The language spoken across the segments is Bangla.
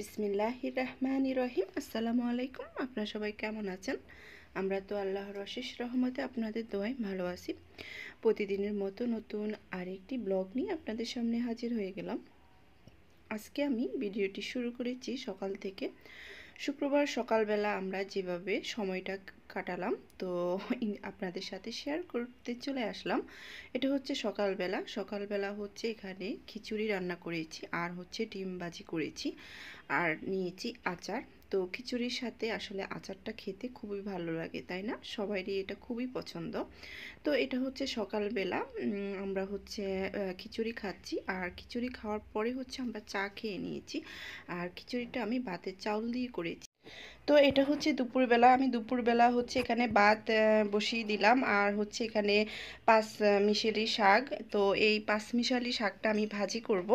বিসমিল্লাহির রহমান রহিম আসসালামু আলাইকুম আপনারা সবাই কেমন আছেন আমরা তো আল্লাহর অশেষ রহমতে আপনাদের দোয়ায় ভালো আছি প্রতিদিনের মতো নতুন আরেকটি ব্লগ নিয়ে আপনাদের সামনে হাজির হয়ে গেলাম আজকে আমি ভিডিওটি শুরু করেছি সকাল থেকে শুক্রবার সকালবেলা আমরা যেভাবে সময়টা কাটালাম তো আপনাদের সাথে শেয়ার করতে চলে আসলাম এটা হচ্ছে সকালবেলা সকালবেলা হচ্ছে এখানে খিচুড়ি রান্না করেছি আর হচ্ছে ডিম ভাজি করেছি আর নিয়েছি আচার তো খিচুড়ির সাথে আসলে আচারটা খেতে খুবই ভালো লাগে তাই না সবারই এটা খুবই পছন্দ তো এটা হচ্ছে সকালবেলা আমরা হচ্ছে খিচুড়ি খাচ্ছি আর খিচুড়ি খাওয়ার পরে হচ্ছে আমরা চা খেয়ে নিয়েছি আর খিচুড়িটা আমি ভাতের চাউল দিয়ে করেছি তো এটা হচ্ছে দুপুরবেলা আমি দুপুরবেলা হচ্ছে এখানে ভাত বসিয়ে দিলাম আর হচ্ছে এখানে পাঁচ মিশালি শাক তো এই পাঁচ মিশালি শাকটা আমি ভাজি করব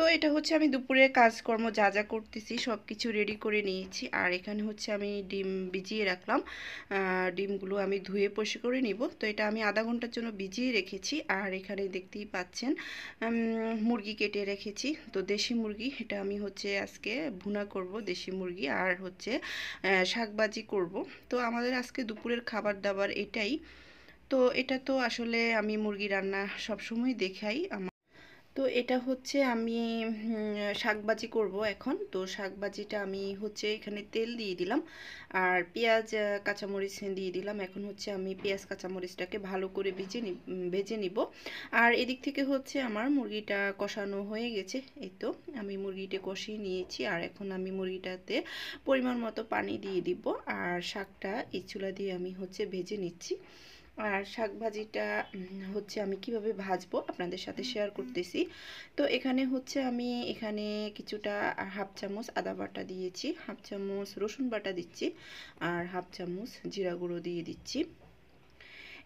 তো এটা হচ্ছে আমি দুপুরের কাজকর্ম যা যা করতেছি সব কিছু রেডি করে নিয়েছি আর এখানে হচ্ছে আমি ডিম ভিজিয়ে রাখলাম ডিমগুলো আমি ধুয়ে পরিষ্কার করে নিব তো এটা আমি আধা ঘন্টার জন্য ভিজিয়ে রেখেছি আর এখানে দেখতেই পাচ্ছেন মুরগি কেটে রেখেছি তো দেশি মুরগি এটা আমি হচ্ছে আজকে ভুনা করব দেশি মুরগি আর হচ্ছে শাকবাজি করব তো আমাদের আজকে দুপুরের খাবার দাবার এটাই তো এটা তো আসলে আমি মুরগি রান্না সবসময় দেখাই আমার তো এটা হচ্ছে আমি শাকবাজি করব এখন তো শাকবাজিটা আমি হচ্ছে এখানে তেল দিয়ে দিলাম আর পেঁয়াজ কাঁচামরিচ দিয়ে দিলাম এখন হচ্ছে আমি পেঁয়াজ কাঁচামরিচটাকে ভালো করে ভেজে ভেজে নিব আর এদিক থেকে হচ্ছে আমার মুরগিটা কষানো হয়ে গেছে এই তো আমি মুরগিটা কষিয়ে নিয়েছি আর এখন আমি মুরগিটাতে পরিমাণ মতো পানি দিয়ে দিব আর শাকটা এই চুলা দিয়ে আমি হচ্ছে ভেজে নিচ্ছি আর শাক ভাজিটা হচ্ছে আমি কিভাবে ভাজবো আপনাদের সাথে শেয়ার করতেছি তো এখানে হচ্ছে আমি এখানে কিছুটা হাফ চামচ আদা বাটা দিয়েছি হাফ চামচ রসুন বাটা দিচ্ছি আর হাফ চামচ জিরা গুঁড়ো দিয়ে দিচ্ছি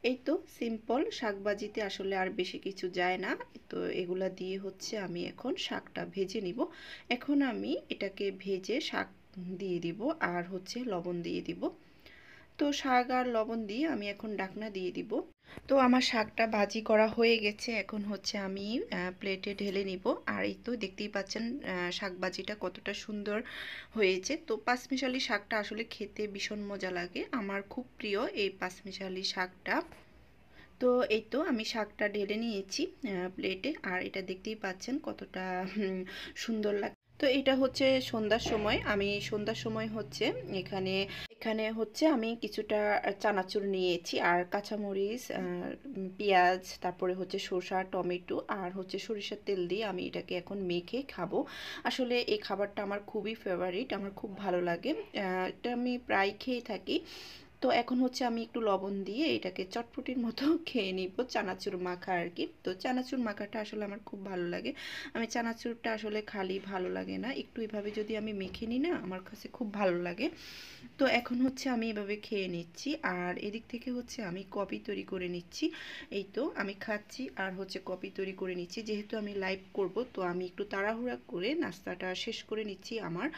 এই তো সিম্পল শাকবাজিতে আসলে আর বেশি কিছু যায় না তো এগুলা দিয়ে হচ্ছে আমি এখন শাকটা ভেজে নিব এখন আমি এটাকে ভেজে শাক দিয়ে দিব আর হচ্ছে লবণ দিয়ে দিব তো শাক আর লবণ দিয়ে আমি এখন ডাকনা দিয়ে দিব তো আমার শাকটা ভাজি করা হয়ে গেছে এখন হচ্ছে আমি প্লেটে ঢেলে নিব আর এই তো দেখতেই পাচ্ছেন শাক ভাজিটা কতটা সুন্দর হয়েছে তো পাঁচমিশালি শাকটা আসলে খেতে ভীষণ মজা লাগে আমার খুব প্রিয় এই পাঁচমিশালি শাকটা তো এই তো আমি শাকটা ঢেলে নিয়েছি প্লেটে আর এটা দেখতেই পাচ্ছেন কতটা সুন্দর লাগে তো এটা হচ্ছে সন্ধ্যার সময় আমি সন্ধ্যার সময় হচ্ছে এখানে এখানে হচ্ছে আমি কিছুটা চানাচুর নিয়েছি আর কাঁচামরিচ পেঁয়াজ তারপরে হচ্ছে শসা টমেটো আর হচ্ছে সরিষার তেল দিয়ে আমি এটাকে এখন মেখে খাবো আসলে এই খাবারটা আমার খুবই ফেভারিট আমার খুব ভালো লাগে এটা আমি প্রায় খেয়ে থাকি তো এখন হচ্ছে আমি একটু লবণ দিয়ে এটাকে চটপটির মতো খেয়ে নিব চানাচুর মাখা আর কি তো চানাচুর মাখাটা আসলে আমার খুব ভালো লাগে আমি চানাচুরটা আসলে খালি ভালো লাগে না একটু এভাবে যদি আমি মেখে নিই না আমার কাছে খুব ভালো লাগে তো এখন হচ্ছে আমি এভাবে খেয়ে নিচ্ছি আর এদিক থেকে হচ্ছে আমি কপি তৈরি করে নিচ্ছি এই তো আমি খাচ্ছি আর হচ্ছে কপি তৈরি করে নিচ্ছি যেহেতু আমি লাইভ করব তো আমি একটু তাড়াহুড়া করে নাস্তাটা শেষ করে নিচ্ছি আমার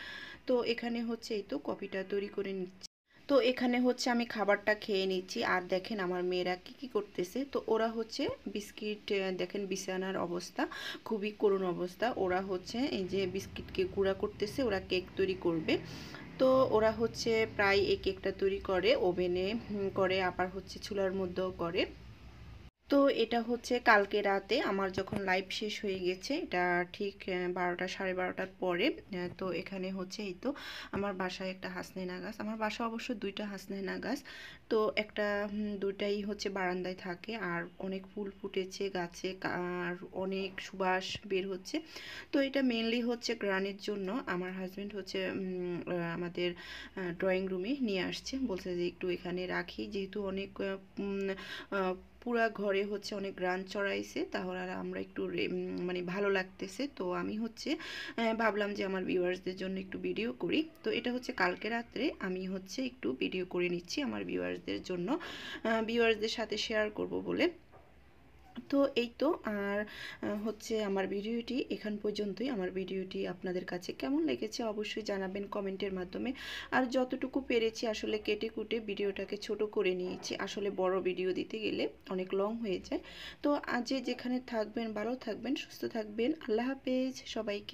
তো এখানে হচ্ছে এই তো কপিটা তৈরি করে নিচ্ছি তো এখানে হচ্ছে আমি খাবারটা খেয়ে নিচ্ছি আর দেখেন আমার মেয়েরা কি কি করতেছে তো ওরা হচ্ছে বিস্কিট দেখেন বিছানার অবস্থা খুবই করুণ অবস্থা ওরা হচ্ছে এই যে বিস্কিটকে গুঁড়া করতেছে ওরা কেক তৈরি করবে তো ওরা হচ্ছে প্রায় এই কেকটা তৈরি করে ওভেনে করে আবার হচ্ছে চুলার মধ্যেও করে তো এটা হচ্ছে কালকে রাতে আমার যখন লাইভ শেষ হয়ে গেছে এটা ঠিক বারোটা সাড়ে বারোটার পরে তো এখানে হচ্ছে এই তো আমার বাসায় একটা হাসনেনা গাছ আমার বাসা অবশ্য দুইটা হাসনেনা গাছ তো একটা দুইটাই হচ্ছে বারান্দায় থাকে আর অনেক ফুল ফুটেছে গাছে আর অনেক সুবাস বের হচ্ছে তো এটা মেনলি হচ্ছে গ্রানের জন্য আমার হাজব্যান্ড হচ্ছে আমাদের ড্রয়িং রুমে নিয়ে আসছে বলছে যে একটু এখানে রাখি যেহেতু অনেক পুরা ঘরে হচ্ছে অনেক গ্রান চড়াইছে তাহলে আর আমরা একটু মানে ভালো লাগতেছে তো আমি হচ্ছে ভাবলাম যে আমার ভিউয়ার্সদের জন্য একটু ভিডিও করি তো এটা হচ্ছে কালকে রাত্রে আমি হচ্ছে একটু ভিডিও করে নিচ্ছি আমার ভিউয়ার্সদের জন্য ভিউয়ার্সদের সাথে শেয়ার করব বলে তো এই তো আর হচ্ছে আমার ভিডিওটি এখান পর্যন্তই আমার ভিডিওটি আপনাদের কাছে কেমন লেগেছে অবশ্যই জানাবেন কমেন্টের মাধ্যমে আর যতটুকু পেরেছি আসলে কেটে কুটে ভিডিওটাকে ছোট করে নিয়েছি আসলে বড় ভিডিও দিতে গেলে অনেক লং হয়ে যায় তো আজ যেখানে থাকবেন ভালো থাকবেন সুস্থ থাকবেন আল্লাহ হাফেজ সবাইকে